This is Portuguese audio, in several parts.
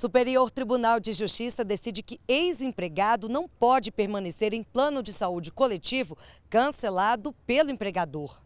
Superior Tribunal de Justiça decide que ex-empregado não pode permanecer em plano de saúde coletivo cancelado pelo empregador.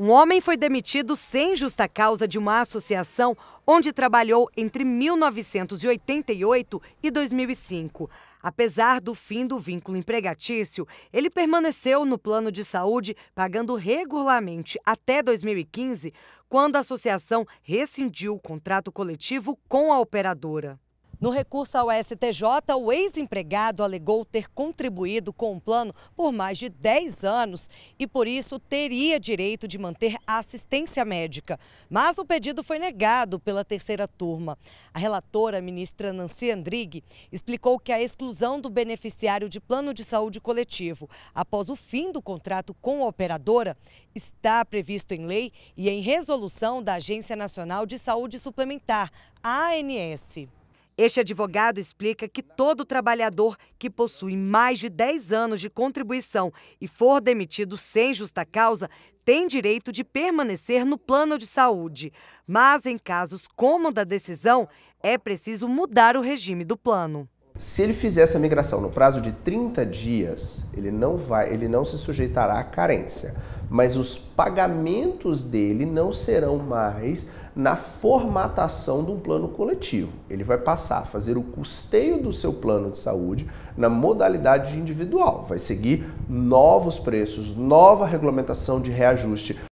Um homem foi demitido sem justa causa de uma associação onde trabalhou entre 1988 e 2005. Apesar do fim do vínculo empregatício, ele permaneceu no plano de saúde pagando regularmente até 2015, quando a associação rescindiu o contrato coletivo com a operadora. No recurso ao STJ, o ex-empregado alegou ter contribuído com o plano por mais de 10 anos e, por isso, teria direito de manter a assistência médica. Mas o pedido foi negado pela terceira turma. A relatora, ministra Nancy Andrighi, explicou que a exclusão do beneficiário de plano de saúde coletivo após o fim do contrato com a operadora está previsto em lei e em resolução da Agência Nacional de Saúde Suplementar, ANS. Este advogado explica que todo trabalhador que possui mais de 10 anos de contribuição e for demitido sem justa causa tem direito de permanecer no plano de saúde. Mas em casos como o da decisão, é preciso mudar o regime do plano se ele fizer essa migração no prazo de 30 dias, ele não vai, ele não se sujeitará à carência, mas os pagamentos dele não serão mais na formatação de um plano coletivo. Ele vai passar a fazer o custeio do seu plano de saúde na modalidade individual, vai seguir novos preços, nova regulamentação de reajuste,